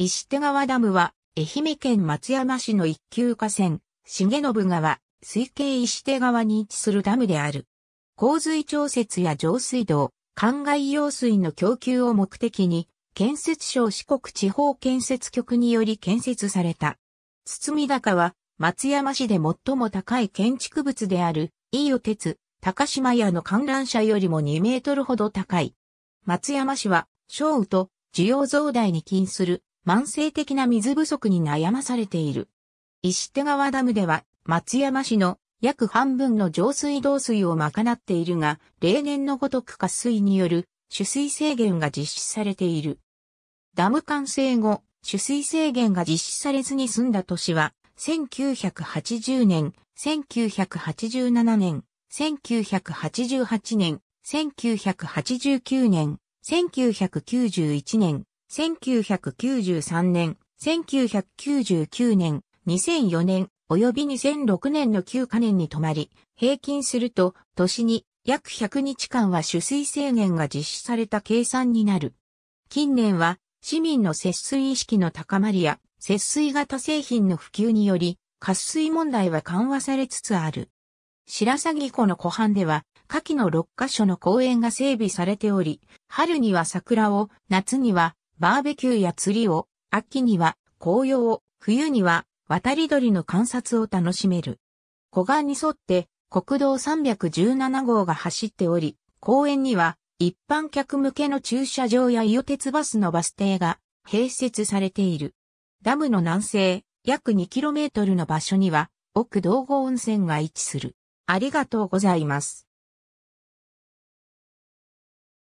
石手川ダムは、愛媛県松山市の一級河川、重信川、水系石手川に位置するダムである。洪水調節や上水道、灌漑用水の供給を目的に、建設省四国地方建設局により建設された。堤高は、松山市で最も高い建築物である、伊予鉄、高島屋の観覧車よりも2メートルほど高い。松山市は、小雨と需要増大に起因する慢性的な水不足に悩まされている。石手川ダムでは、松山市の約半分の上水道水を賄っているが、例年のごとく下水による取水制限が実施されている。ダム完成後、取水制限が実施されずに済んだ年は、1980年、1987年、1988年、1989年、1991年、1993年、1999年、2004年、及び2006年の9カ年に止まり、平均すると、年に約100日間は取水制限が実施された計算になる。近年は、市民の節水意識の高まりや、節水型製品の普及により、渇水問題は緩和されつつある。白鷺湖の湖畔では、夏季の6カ所の公園が整備されており、春には桜を、夏にはバーベキューや釣りを、秋には紅葉を、冬には渡り鳥の観察を楽しめる。湖岸に沿って国道317号が走っており、公園には一般客向けの駐車場や伊予鉄バスのバス停が併設されている。ダムの南西約 2km の場所には奥道後温泉が位置する。ありがとうございます。